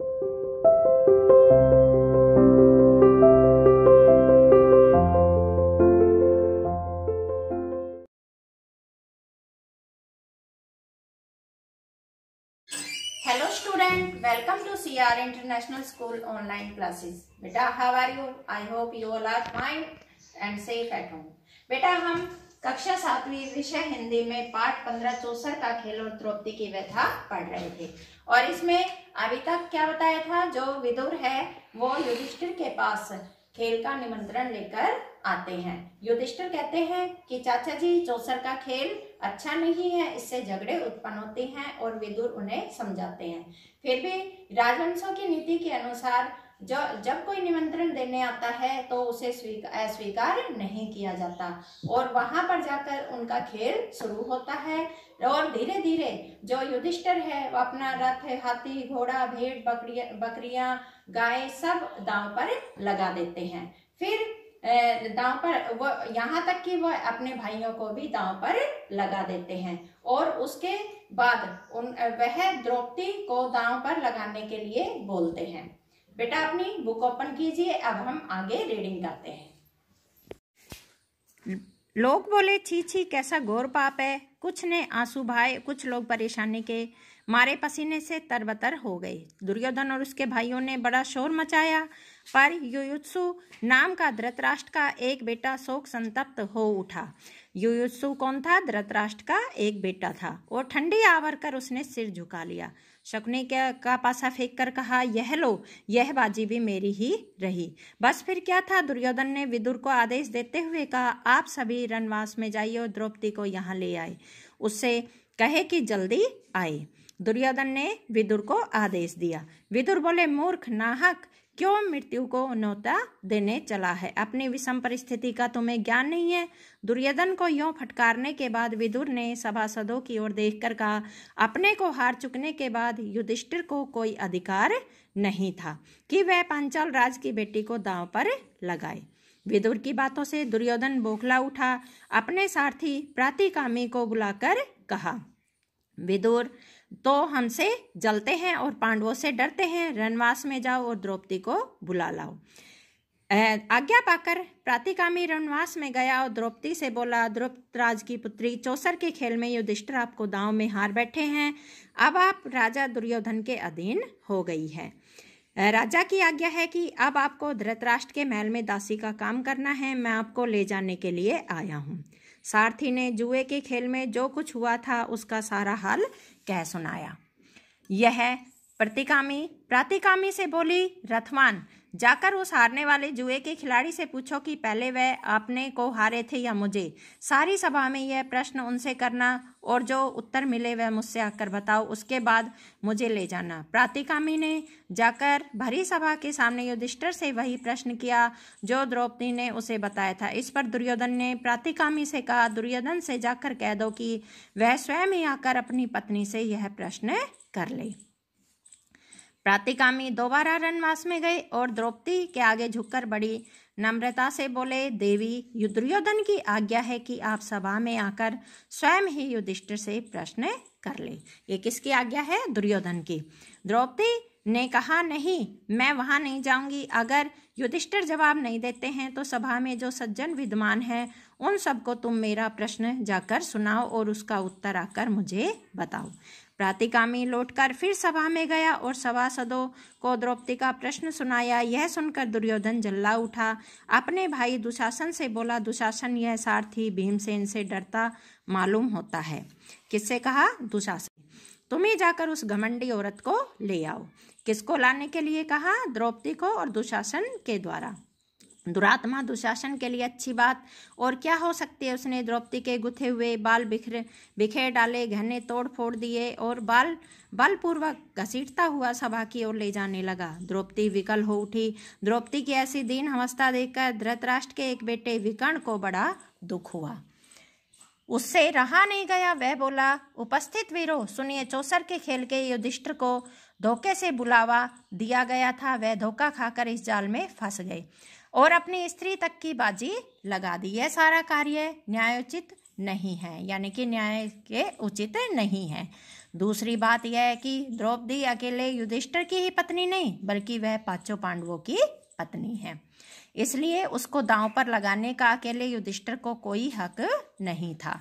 hello student welcome to C R international school online classes बेटा how are you I hope you all are fine and safe at home बेटा हम कक्षा सातवीं विषय हिंदी में पाठ पंद्रह चौसर का खेल और द्रौपदी की व्यथा पढ़ रहे थे और इसमें अभी तक क्या बताया था जो विदुर है वो युधिष्ठिर के पास खेल का निमंत्रण लेकर आते हैं युधिष्ठिर कहते हैं कि चाचा जी चौसर का खेल अच्छा नहीं है इससे झगड़े उत्पन्न होते हैं और विदुर उन्हें समझाते हैं फिर भी राजवंशों की नीति के अनुसार जो जब कोई निमंत्रण देने आता है तो उसे स्वीकार नहीं किया जाता और वहां पर जाकर उनका खेल शुरू होता है और धीरे धीरे जो युधिष्ठर है वो अपना रथ हाथी घोड़ा भेड़ बकरिया बकरियां गाय सब दांव पर लगा देते हैं फिर दांव पर वो यहाँ तक कि वह अपने भाइयों को भी दांव पर लगा देते हैं और उसके बाद उन वह द्रौपदी को दांव पर लगाने के लिए बोलते हैं बेटा अपनी बुक ओपन कीजिए अब हम आगे रीडिंग करते हैं लोग बोले छी छी कैसा घोर पाप है कुछ ने आंसू भाए कुछ लोग परेशानी के मारे पसीने से तरबतर हो गए दुर्योधन और उसके भाइयों ने बड़ा शोर मचाया पर युयुत्सु नाम का धृतराष्ट्र का एक बेटा शोक संतप्त हो उठा युयुत्सु कौन था धृतराष्ट्र का एक बेटा था वो ठंडी आवर कर उसने सिर झुका लिया शकुनी ने का पासा फेंक कर कहा यह लो यह बाजी भी मेरी ही रही बस फिर क्या था दुर्योधन ने विदुर को आदेश देते हुए कहा आप सभी रनवास में जाइए और द्रौपदी को यहाँ ले आए उससे कहे कि जल्दी आए दुर्योधन ने विदुर को आदेश दिया विदुर बोले मूर्ख नाहक क्यों मृत्यु को न्योता देने चला है अपनी विषम परिस्थिति का तुम्हें ज्ञान नहीं है दुर्योधन को यो फटकारने के बाद विदुर ने सभासदों की ओर देखकर कहा अपने को हार चुकने के बाद युधिष्ठिर को कोई अधिकार नहीं था कि वह पांचाल राज की बेटी को दांव पर लगाए विदुर की बातों से दुर्योधन बोखला उठा अपने सारथी प्रातिकामी को बुलाकर कहा विदुर तो हमसे जलते हैं और पांडवों से डरते हैं रनवास में जाओ और द्रौपदी को बुला लाओ आज्ञा पाकर प्रातिकामी रनवास में गया और द्रौपदी से बोला द्रुपराज की पुत्री चौसर के खेल में युधिष्ठिर आपको दाव में हार बैठे हैं अब आप राजा दुर्योधन के अधीन हो गई है राजा की आज्ञा है कि अब आपको धृतराष्ट्र के महल में दासी का काम करना है मैं आपको ले जाने के लिए आया हूँ सारथी ने जुए के खेल में जो कुछ हुआ था उसका सारा हाल कह सुनाया यह प्रतिकामी प्रतिकामी से बोली रथवान जाकर उस हारने वाले जुए के खिलाड़ी से पूछो कि पहले वह आपने को हारे थे या मुझे सारी सभा में यह प्रश्न उनसे करना और जो उत्तर मिले वह मुझसे आकर बताओ उसके बाद मुझे ले जाना प्रातिकामी ने जाकर भरी सभा के सामने युधिष्ठर से वही प्रश्न किया जो द्रौपदी ने उसे बताया था इस पर दुर्योधन ने प्रातिकामी से कहा दुर्योधन से जाकर कह दो कि वह स्वयं ही आकर अपनी पत्नी से यह प्रश्न कर ले प्रातिकामी दोबारा रनवास में गए और द्रौपदी के आगे झुककर बड़ी नम्रता से बोले देवी दुर्योधन की आज्ञा है कि आप सभा में आकर स्वयं ही युधिष्ठिर से प्रश्न कर ले ये किसकी आज्ञा है दुर्योधन की द्रौपदी ने कहा नहीं मैं वहां नहीं जाऊंगी अगर युधिष्ठिर जवाब नहीं देते हैं तो सभा में जो सज्जन विद्वान हैं उन सबको तुम मेरा प्रश्न जाकर सुनाओ और उसका उत्तर आकर मुझे बताओ प्रातिकामी लौटकर फिर सभा में गया और सभासदों को द्रौपदी का प्रश्न सुनाया यह सुनकर दुर्योधन जल्ला उठा अपने भाई दुशासन से बोला दुशासन यह सारथी भीमसेन से डरता मालूम होता है किससे कहा दुशासन तुम्हें जाकर उस घमंडी औरत को ले आओ किसको लाने के लिए कहा द्रौपदी को और दुशासन के द्वारा दुरात्मा दुशासन के लिए अच्छी बात और क्या हो सकती है उसने द्रौपदी के गुथे हुए बाल बिखरे बिखेर डाले घने तोड़ फोड़ दिए और बाल बलपूर्वक घसीटता हुआ सभा की ओर ले जाने लगा द्रौपदी विकल हो उठी द्रौपदी की ऐसी दीन अवस्था देखकर धृतराष्ट्र के एक बेटे विकर्ण को बड़ा दुख हुआ उससे रहा नहीं गया वह बोला उपस्थित वीरो सुनिए चौसर के खेल के युधिष्ठिर को धोखे से बुलावा दिया गया था वह धोखा खाकर इस जाल में फंस गए और अपनी स्त्री तक की बाजी लगा दी यह सारा कार्य न्यायोचित नहीं है यानी कि न्याय के उचित नहीं है दूसरी बात यह है कि द्रौपदी अकेले युधिष्ठर की ही पत्नी नहीं बल्कि वह पांचों पांडवों की पत्नी है इसलिए उसको दांव पर लगाने का अकेले युधिष्ठर को कोई हक नहीं था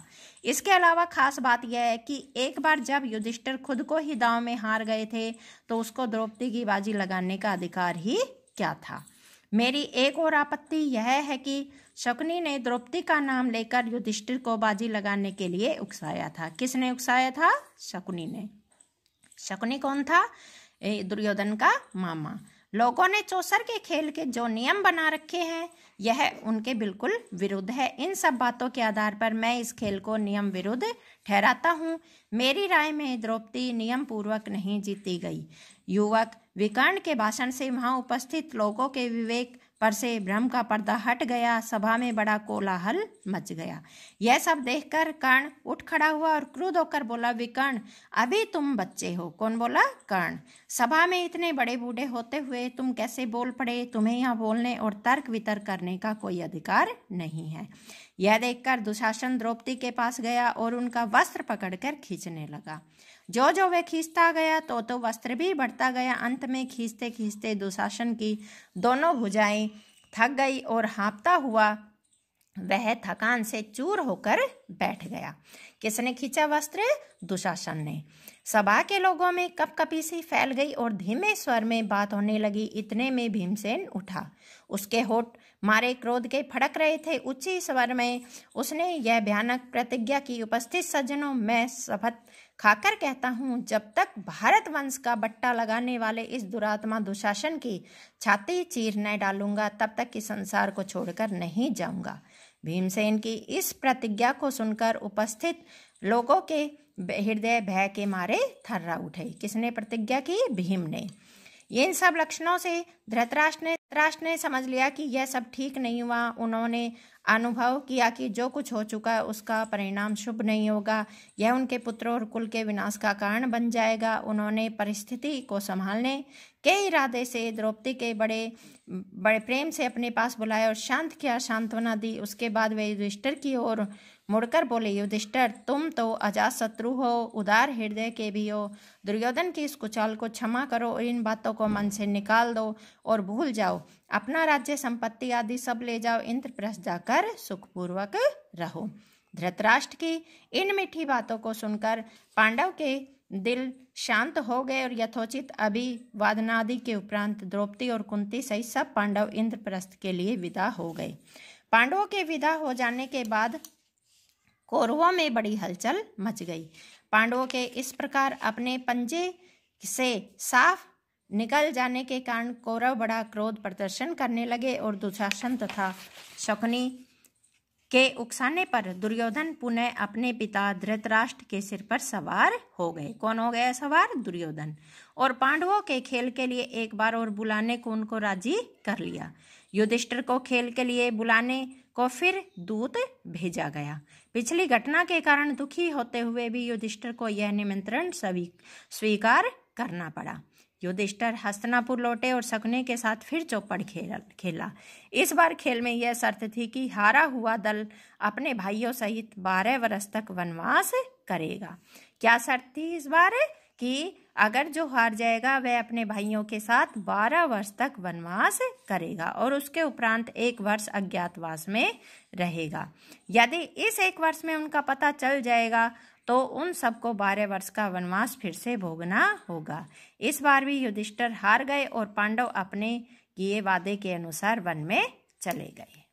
इसके अलावा खास बात यह है कि एक बार जब युधिष्ठिर खुद को ही दाव में हार गए थे तो उसको द्रौपदी की बाजी लगाने का अधिकार ही क्या था मेरी एक और आपत्ति यह है कि शकुनी ने द्रौपदी का नाम लेकर युधिष्ठिर को बाजी लगाने के लिए उकसाया था किसने उकसाया था शकुनी ने शकुनी कौन था दुर्योधन का मामा लोगों ने चौसर के खेल के जो नियम बना रखे हैं यह उनके बिल्कुल विरुद्ध है इन सब बातों के आधार पर मैं इस खेल को नियम विरुद्ध ठहराता हूँ मेरी राय में द्रौपदी नियम पूर्वक नहीं जीती गई युवक विकर्ण के भाषण से वहाँ उपस्थित लोगों के विवेक पर से ब्रह्म का पर्दा हट गया सभा में बड़ा कोलाहल मच गया यह सब देखकर कर्ण उठ खड़ा हुआ और क्रोध होकर बोला विकर्ण अभी तुम बच्चे हो कौन बोला कर्ण सभा में इतने बड़े बूढ़े होते हुए तुम कैसे बोल पड़े तुम्हें यहाँ बोलने और तर्क वितर्क करने का कोई अधिकार नहीं है यह देखकर दुशासन द्रौपदी के पास गया और उनका वस्त्र पकड़कर खींचने लगा जो जो वह खींचता गया तो तो वस्त्र भी बढ़ता गया अंत में खींचते खींचते दुशासन की दोनों भुजाएं थक गई और हाँपता हुआ वह थकान से चूर होकर बैठ गया किसने खींचा वस्त्र दुशासन ने सभा के लोगों में कप कपी सी फैल गई और धीमे स्वर में बात होने लगी इतने में भीमसेन उठा उसके होठ मारे क्रोध के फड़क रहे थे उच्ची स्वर में उसने यह भयानक प्रतिज्ञा की उपस्थित सज्जनों में शपथ खाकर कहता हूँ जब तक भारत वंश का बट्टा लगाने वाले इस दुरात्मा दुशासन की छाती चीर न डालूंगा तब तक इस संसार को छोड़कर नहीं जाऊंगा भीमसेन की इस प्रतिज्ञा को सुनकर उपस्थित लोगों के हृदय भय के मारे थर्रा उठे किसने प्रतिज्ञा की भीम ने इन सब लक्षणों से धृतराष्ट्र ने राष्ट्र ने समझ लिया कि यह सब ठीक नहीं हुआ उन्होंने अनुभव किया कि जो कुछ हो चुका है उसका परिणाम शुभ नहीं होगा यह उनके पुत्रों और कुल के विनाश का कारण बन जाएगा उन्होंने परिस्थिति को संभालने के इरादे से द्रौपदी के बड़े बड़े प्रेम से अपने पास बुलाए और शांत किया सांत्वना दी उसके बाद वे युधिष्ठर की ओर मुड़कर बोले युधिष्ठर तुम तो अजात शत्रु हो उदार हृदय के भी हो दुर्योधन की इस कुचाल को क्षमा करो और इन बातों को मन से निकाल दो और भूल जाओ अपना राज्य संपत्ति आदि सब ले जाओ इंद्रप्रस्थ जाकर सुखपूर्वक रहो धृतराष्ट्र की इन मीठी बातों को सुनकर पांडव के दिल शांत हो गए और यथोचित अभी वादनादि के उपरांत द्रौपदी और कुंती सहित सब पांडव इंद्रप्रस्थ के लिए विदा हो गए पांडवों के विदा हो जाने के बाद कौरवों में बड़ी हलचल मच गई पांडवों के इस प्रकार अपने पंजे से साफ निकल जाने के कारण कौरव बड़ा क्रोध प्रदर्शन करने लगे और दुशासन तथा शकुनी के उकसाने पर दुर्योधन पुनः अपने पिता धृतराष्ट्र के सिर पर सवार हो गए कौन हो गया सवार दुर्योधन और पांडवों के खेल के लिए एक बार और बुलाने को उनको राजी कर लिया युधिष्ठिर को खेल के लिए बुलाने को फिर दूत भेजा गया पिछली घटना के कारण दुखी होते हुए भी युधिष्ठिर को यह निमंत्रण स्वीकार करना पड़ा युधिष्ठर हस्तनापुर लौटे और सकुने के साथ फिर चौपड़ खेल खेला इस बार खेल में यह शर्त थी कि हारा हुआ दल अपने भाइयों सहित बारह वर्ष तक वनवास करेगा क्या शर्त थी इस बार कि अगर जो हार जाएगा वह अपने भाइयों के साथ बारह वर्ष तक वनवास करेगा और उसके उपरांत एक वर्ष अज्ञातवास में रहेगा यदि इस एक वर्ष में उनका पता चल जाएगा तो उन सबको बारह वर्ष का वनवास फिर से भोगना होगा इस बार भी युधिष्ठर हार गए और पांडव अपने किए वादे के अनुसार वन में चले गए